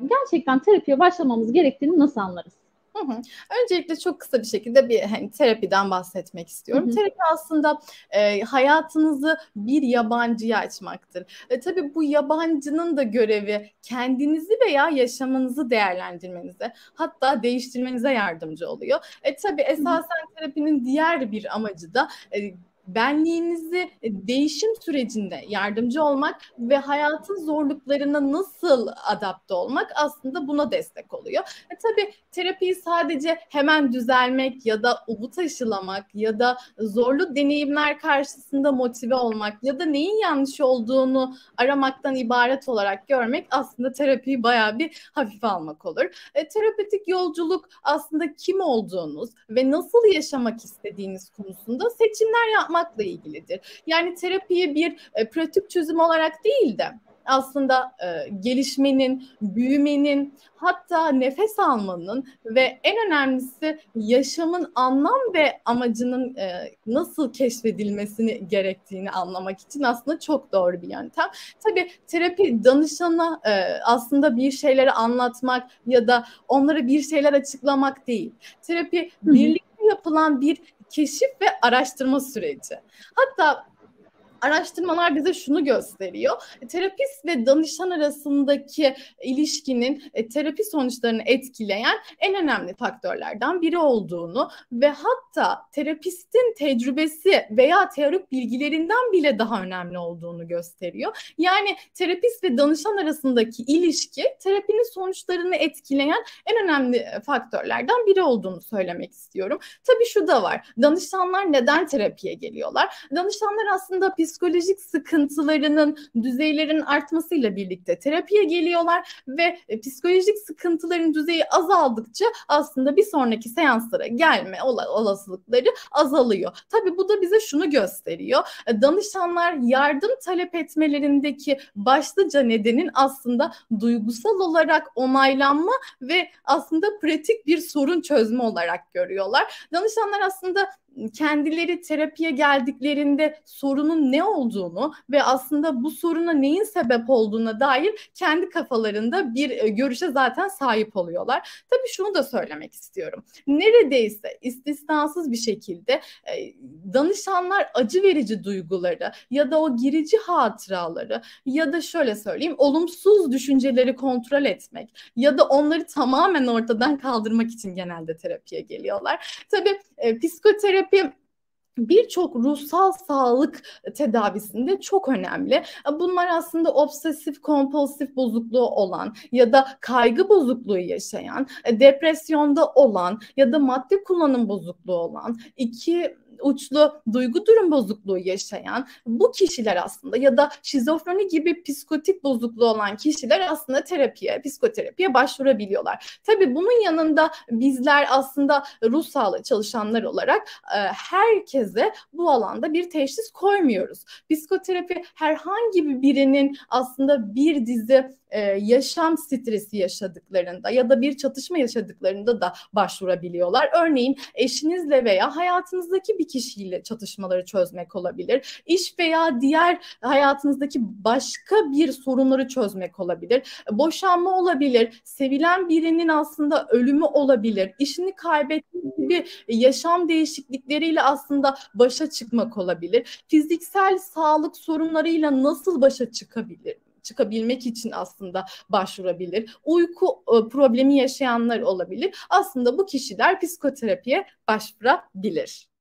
gerçekten terapiye başlamamız gerektiğini nasıl anlarız? Hı hı. Öncelikle çok kısa bir şekilde bir hani terapiden bahsetmek istiyorum. Hı hı. Terapi aslında e, hayatınızı bir yabancıya açmaktır. E, tabii bu yabancının da görevi kendinizi veya yaşamınızı değerlendirmenize hatta değiştirmenize yardımcı oluyor. E tabii esasen hı hı. terapinin diğer bir amacı da e, benliğinizi e, değişim sürecinde yardımcı olmak ve hayatın zorluklarına nasıl adapte olmak aslında buna destek oluyor. E tabii terapiyi sadece hemen düzelmek ya da umut aşılamak ya da zorlu deneyimler karşısında motive olmak ya da neyin yanlış olduğunu aramaktan ibaret olarak görmek aslında terapiyi bayağı bir hafif almak olur. E, terapetik yolculuk aslında kim olduğunuz ve nasıl yaşamak istediğiniz konusunda seçimler yapmak yapmakla ilgilidir. Yani terapiyi bir e, pratik çözüm olarak değil de aslında e, gelişmenin, büyümenin, hatta nefes almanın ve en önemlisi yaşamın anlam ve amacının e, nasıl keşfedilmesini gerektiğini anlamak için aslında çok doğru bir yöntem. Tabii terapi danışana e, aslında bir şeyleri anlatmak ya da onlara bir şeyler açıklamak değil. Terapi birlikte yapılan bir keşif ve araştırma süreci. Hatta araştırmalar bize şunu gösteriyor. E, terapist ve danışan arasındaki ilişkinin e, terapi sonuçlarını etkileyen en önemli faktörlerden biri olduğunu ve hatta terapistin tecrübesi veya teorik bilgilerinden bile daha önemli olduğunu gösteriyor. Yani terapist ve danışan arasındaki ilişki terapinin sonuçlarını etkileyen en önemli e, faktörlerden biri olduğunu söylemek istiyorum. Tabii şu da var. Danışanlar neden terapiye geliyorlar? Danışanlar aslında psikolojik psikolojik sıkıntılarının düzeylerin artmasıyla birlikte terapiye geliyorlar ve e, psikolojik sıkıntıların düzeyi azaldıkça aslında bir sonraki seanslara gelme olasılıkları azalıyor. Tabii bu da bize şunu gösteriyor. E, danışanlar yardım talep etmelerindeki başlıca nedenin aslında duygusal olarak onaylanma ve aslında pratik bir sorun çözme olarak görüyorlar. Danışanlar aslında kendileri terapiye geldiklerinde sorunun ne olduğunu ve aslında bu soruna neyin sebep olduğuna dair kendi kafalarında bir e, görüşe zaten sahip oluyorlar. Tabii şunu da söylemek istiyorum. Neredeyse istisnasız bir şekilde e, danışanlar acı verici duyguları ya da o girici hatıraları ya da şöyle söyleyeyim olumsuz düşünceleri kontrol etmek ya da onları tamamen ortadan kaldırmak için genelde terapiye geliyorlar. Tabii e, psikoterapi terapi birçok ruhsal sağlık tedavisinde çok önemli. Bunlar aslında obsesif kompulsif bozukluğu olan ya da kaygı bozukluğu yaşayan, depresyonda olan ya da madde kullanım bozukluğu olan iki uçlu duygu durum bozukluğu yaşayan bu kişiler aslında ya da şizofreni gibi psikotik bozukluğu olan kişiler aslında terapiye, psikoterapiye başvurabiliyorlar. Tabii bunun yanında bizler aslında ruh sağlığı çalışanlar olarak e, herkese bu alanda bir teşhis koymuyoruz. Psikoterapi herhangi birinin aslında bir dizi e, yaşam stresi yaşadıklarında ya da bir çatışma yaşadıklarında da başvurabiliyorlar. Örneğin eşinizle veya hayatınızdaki bir kişiyle çatışmaları çözmek olabilir. İş veya diğer hayatınızdaki başka bir sorunları çözmek olabilir. Boşanma olabilir. Sevilen birinin aslında ölümü olabilir. İşini kaybettiği gibi yaşam değişiklikleriyle aslında başa çıkmak olabilir. Fiziksel sağlık sorunlarıyla nasıl başa çıkabilir? çıkabilmek için aslında başvurabilir. Uyku e, problemi yaşayanlar olabilir. Aslında bu kişiler psikoterapiye başvurabilir.